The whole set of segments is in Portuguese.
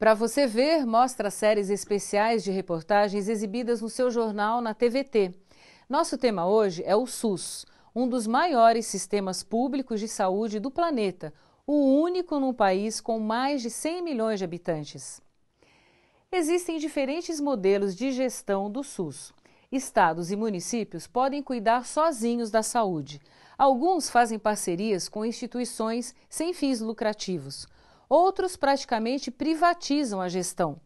Para você ver, mostra séries especiais de reportagens exibidas no seu jornal na TVT. Nosso tema hoje é o SUS, um dos maiores sistemas públicos de saúde do planeta, o único num país com mais de 100 milhões de habitantes. Existem diferentes modelos de gestão do SUS. Estados e municípios podem cuidar sozinhos da saúde. Alguns fazem parcerias com instituições sem fins lucrativos outros praticamente privatizam a gestão.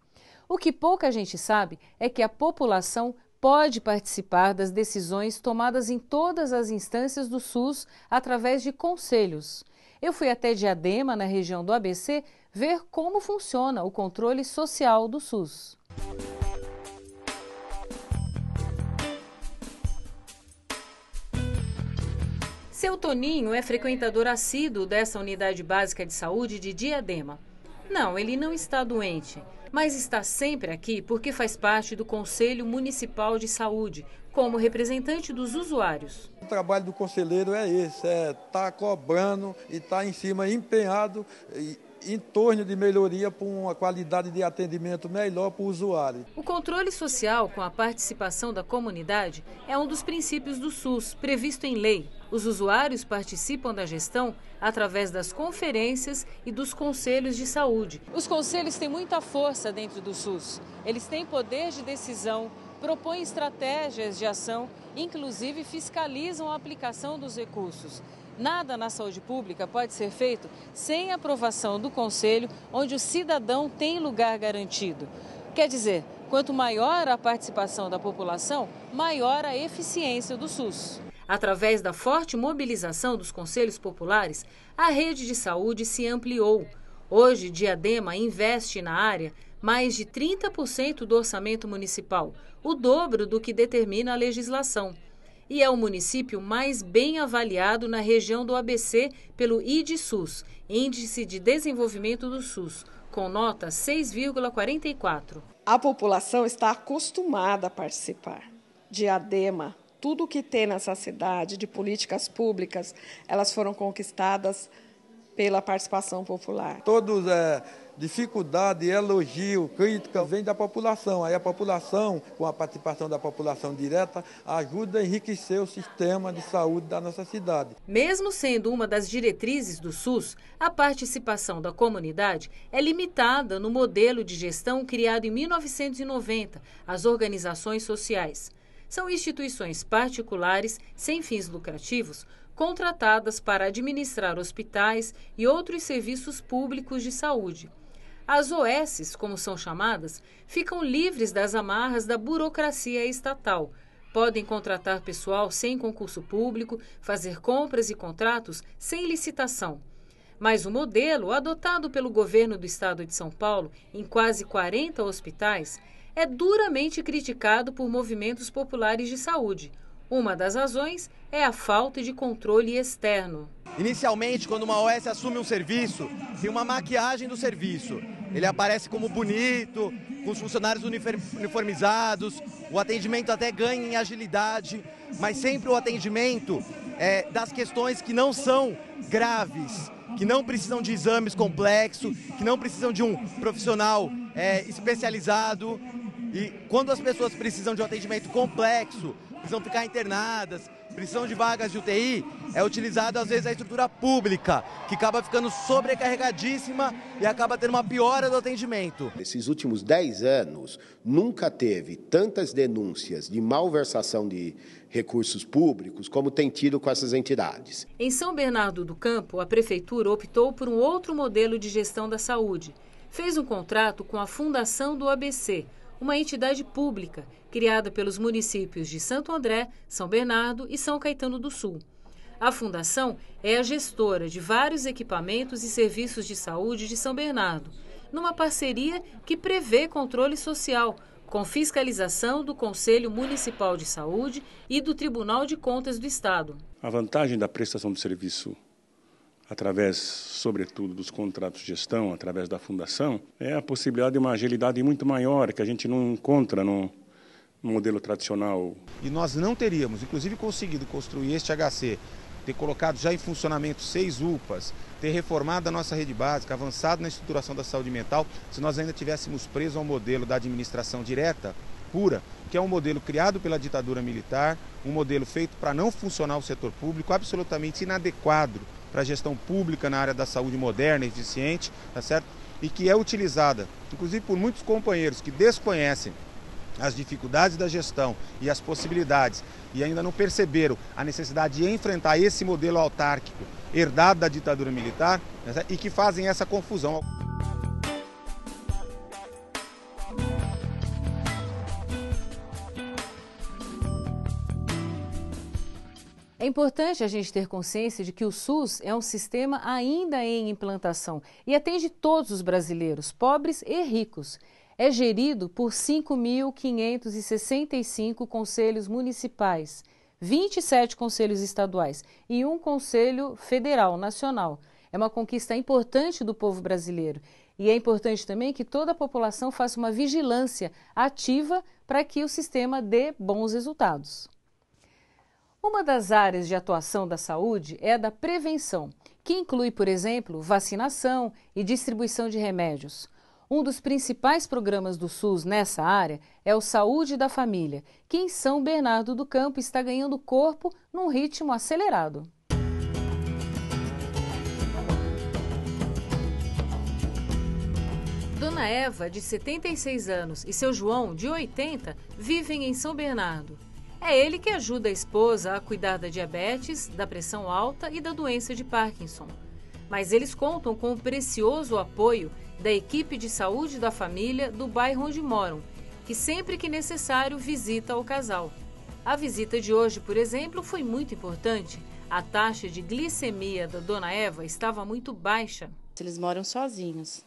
O que pouca gente sabe é que a população pode participar das decisões tomadas em todas as instâncias do SUS através de conselhos. Eu fui até Diadema, na região do ABC, ver como funciona o controle social do SUS. Seu Toninho é frequentador assíduo dessa unidade básica de saúde de Diadema. Não, ele não está doente, mas está sempre aqui porque faz parte do Conselho Municipal de Saúde, como representante dos usuários. O trabalho do conselheiro é esse, é tá cobrando e estar tá em cima empenhado e em torno de melhoria para uma qualidade de atendimento melhor para o usuário. O controle social com a participação da comunidade é um dos princípios do SUS, previsto em lei. Os usuários participam da gestão através das conferências e dos conselhos de saúde. Os conselhos têm muita força dentro do SUS. Eles têm poder de decisão, propõem estratégias de ação, inclusive fiscalizam a aplicação dos recursos. Nada na saúde pública pode ser feito sem aprovação do conselho, onde o cidadão tem lugar garantido. Quer dizer, quanto maior a participação da população, maior a eficiência do SUS. Através da forte mobilização dos conselhos populares, a rede de saúde se ampliou. Hoje, Diadema investe na área mais de 30% do orçamento municipal, o dobro do que determina a legislação. E é o município mais bem avaliado na região do ABC pelo IDSUS, Índice de Desenvolvimento do SUS, com nota 6,44. A população está acostumada a participar. Diadema tudo o que tem nessa cidade de políticas públicas, elas foram conquistadas pela participação popular. Todos é, dificuldade, elogio, crítica vem da população. Aí a população, com a participação da população direta, ajuda a enriquecer o sistema de saúde da nossa cidade. Mesmo sendo uma das diretrizes do SUS, a participação da comunidade é limitada no modelo de gestão criado em 1990, as organizações sociais são instituições particulares sem fins lucrativos contratadas para administrar hospitais e outros serviços públicos de saúde. As OSs, como são chamadas, ficam livres das amarras da burocracia estatal. Podem contratar pessoal sem concurso público, fazer compras e contratos sem licitação. Mas o modelo adotado pelo governo do estado de São Paulo em quase 40 hospitais é duramente criticado por movimentos populares de saúde. Uma das razões é a falta de controle externo. Inicialmente, quando uma OS assume um serviço, tem uma maquiagem do serviço. Ele aparece como bonito, com os funcionários uniformizados, o atendimento até ganha em agilidade, mas sempre o atendimento é, das questões que não são graves, que não precisam de exames complexos, que não precisam de um profissional é, especializado. E quando as pessoas precisam de um atendimento complexo, precisam ficar internadas, precisam de vagas de UTI, é utilizado às vezes a estrutura pública, que acaba ficando sobrecarregadíssima e acaba tendo uma piora do atendimento. Nesses últimos 10 anos, nunca teve tantas denúncias de malversação de recursos públicos como tem tido com essas entidades. Em São Bernardo do Campo, a prefeitura optou por um outro modelo de gestão da saúde. Fez um contrato com a Fundação do ABC uma entidade pública criada pelos municípios de Santo André, São Bernardo e São Caetano do Sul. A fundação é a gestora de vários equipamentos e serviços de saúde de São Bernardo, numa parceria que prevê controle social, com fiscalização do Conselho Municipal de Saúde e do Tribunal de Contas do Estado. A vantagem da prestação do serviço através, sobretudo, dos contratos de gestão, através da fundação, é a possibilidade de uma agilidade muito maior que a gente não encontra num, modelo tradicional. E nós não teríamos, inclusive, conseguido construir este HC, ter colocado já em funcionamento seis UPAs, ter reformado a nossa rede básica, avançado na estruturação da saúde mental, se nós ainda tivéssemos preso ao modelo da administração direta, pura, que é um modelo criado pela ditadura militar, um modelo feito para não funcionar o setor público, absolutamente inadequado para a gestão pública na área da saúde moderna, eficiente, tá certo? E que é utilizada, inclusive por muitos companheiros que desconhecem as dificuldades da gestão e as possibilidades e ainda não perceberam a necessidade de enfrentar esse modelo autárquico herdado da ditadura militar né, e que fazem essa confusão. É importante a gente ter consciência de que o SUS é um sistema ainda em implantação e atende todos os brasileiros, pobres e ricos. É gerido por 5.565 conselhos municipais, 27 conselhos estaduais e um conselho federal nacional. É uma conquista importante do povo brasileiro. E é importante também que toda a população faça uma vigilância ativa para que o sistema dê bons resultados. Uma das áreas de atuação da saúde é a da prevenção, que inclui, por exemplo, vacinação e distribuição de remédios. Um dos principais programas do SUS nessa área é o Saúde da Família, que em São Bernardo do Campo está ganhando corpo num ritmo acelerado. Dona Eva, de 76 anos, e seu João, de 80, vivem em São Bernardo. É ele que ajuda a esposa a cuidar da diabetes, da pressão alta e da doença de Parkinson. Mas eles contam com o precioso apoio da equipe de saúde da família do bairro onde moram, que sempre que necessário visita o casal. A visita de hoje, por exemplo, foi muito importante. A taxa de glicemia da dona Eva estava muito baixa. Eles moram sozinhos.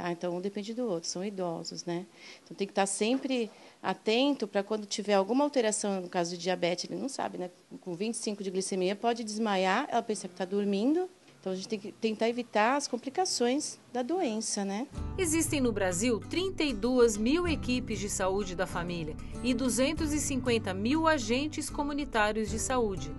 Tá? Então, um depende do outro, são idosos. Né? Então, tem que estar tá sempre atento para quando tiver alguma alteração, no caso de diabetes, ele não sabe, né? com 25 de glicemia, pode desmaiar, ela pensa que está dormindo, então a gente tem que tentar evitar as complicações da doença, né? Existem no Brasil 32 mil equipes de saúde da família e 250 mil agentes comunitários de saúde.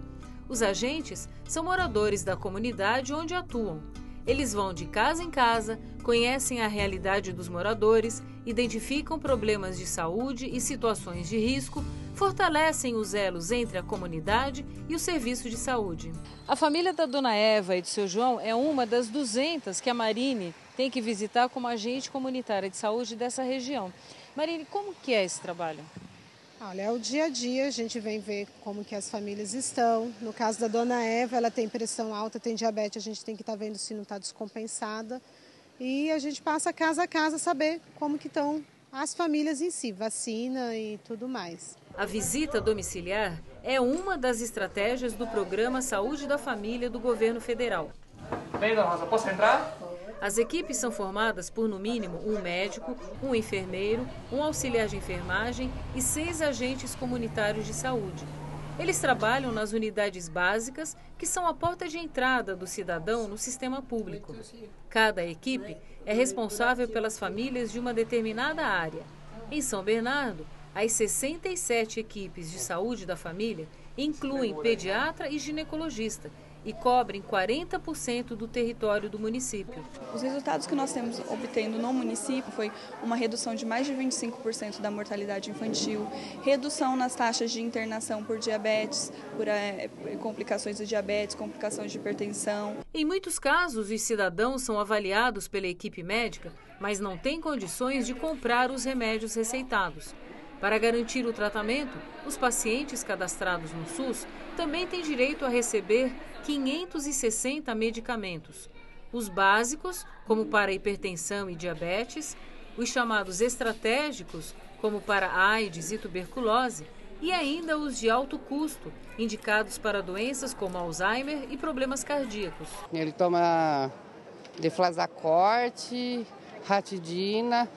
Os agentes são moradores da comunidade onde atuam eles vão de casa em casa, conhecem a realidade dos moradores, identificam problemas de saúde e situações de risco, fortalecem os elos entre a comunidade e o serviço de saúde. A família da dona Eva e do seu João é uma das 200 que a Marine tem que visitar como agente comunitária de saúde dessa região. Marine, como que é esse trabalho? Olha, é o dia a dia, a gente vem ver como que as famílias estão. No caso da dona Eva, ela tem pressão alta, tem diabetes, a gente tem que estar tá vendo se não está descompensada. E a gente passa casa a casa saber como que estão as famílias em si, vacina e tudo mais. A visita domiciliar é uma das estratégias do programa Saúde da Família do governo federal. Bem, dona Rosa, posso entrar? As equipes são formadas por, no mínimo, um médico, um enfermeiro, um auxiliar de enfermagem e seis agentes comunitários de saúde. Eles trabalham nas unidades básicas, que são a porta de entrada do cidadão no sistema público. Cada equipe é responsável pelas famílias de uma determinada área. Em São Bernardo, as 67 equipes de saúde da família incluem pediatra e ginecologista, e cobrem 40% do território do município. Os resultados que nós temos obtendo no município foi uma redução de mais de 25% da mortalidade infantil, redução nas taxas de internação por diabetes, por eh, eh, complicações do diabetes, complicações de hipertensão. Em muitos casos, os cidadãos são avaliados pela equipe médica, mas não têm condições de comprar os remédios receitados. Para garantir o tratamento, os pacientes cadastrados no SUS também têm direito a receber 560 medicamentos. Os básicos, como para hipertensão e diabetes, os chamados estratégicos, como para AIDS e tuberculose, e ainda os de alto custo, indicados para doenças como Alzheimer e problemas cardíacos. Ele toma deflazacorte, ratidina,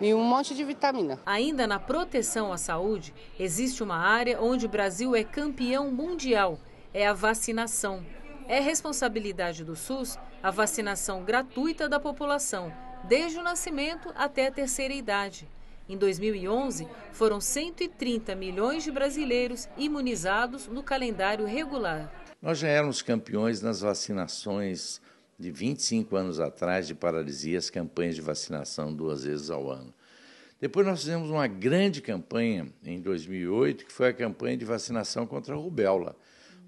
e um monte de vitamina. Ainda na proteção à saúde, existe uma área onde o Brasil é campeão mundial: é a vacinação. É responsabilidade do SUS a vacinação gratuita da população, desde o nascimento até a terceira idade. Em 2011, foram 130 milhões de brasileiros imunizados no calendário regular. Nós já éramos campeões nas vacinações de 25 anos atrás de paralisia as campanhas de vacinação duas vezes ao ano. Depois nós fizemos uma grande campanha em 2008, que foi a campanha de vacinação contra a rubéola.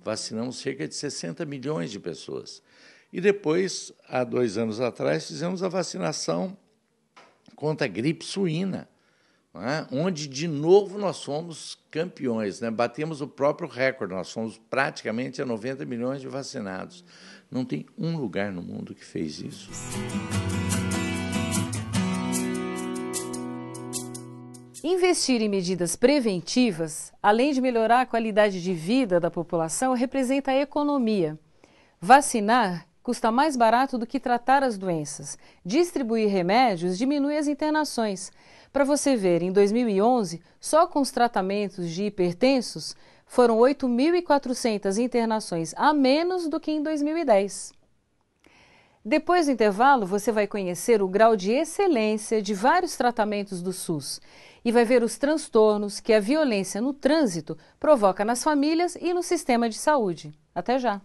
Vacinamos cerca de 60 milhões de pessoas. E depois, há dois anos atrás, fizemos a vacinação contra a gripe suína, é? onde, de novo, nós fomos campeões. Né? Batemos o próprio recorde, nós fomos praticamente a 90 milhões de vacinados. Não tem um lugar no mundo que fez isso. Investir em medidas preventivas, além de melhorar a qualidade de vida da população, representa a economia. Vacinar custa mais barato do que tratar as doenças. Distribuir remédios diminui as internações. Para você ver, em 2011, só com os tratamentos de hipertensos, foram 8.400 internações a menos do que em 2010. Depois do intervalo, você vai conhecer o grau de excelência de vários tratamentos do SUS e vai ver os transtornos que a violência no trânsito provoca nas famílias e no sistema de saúde. Até já!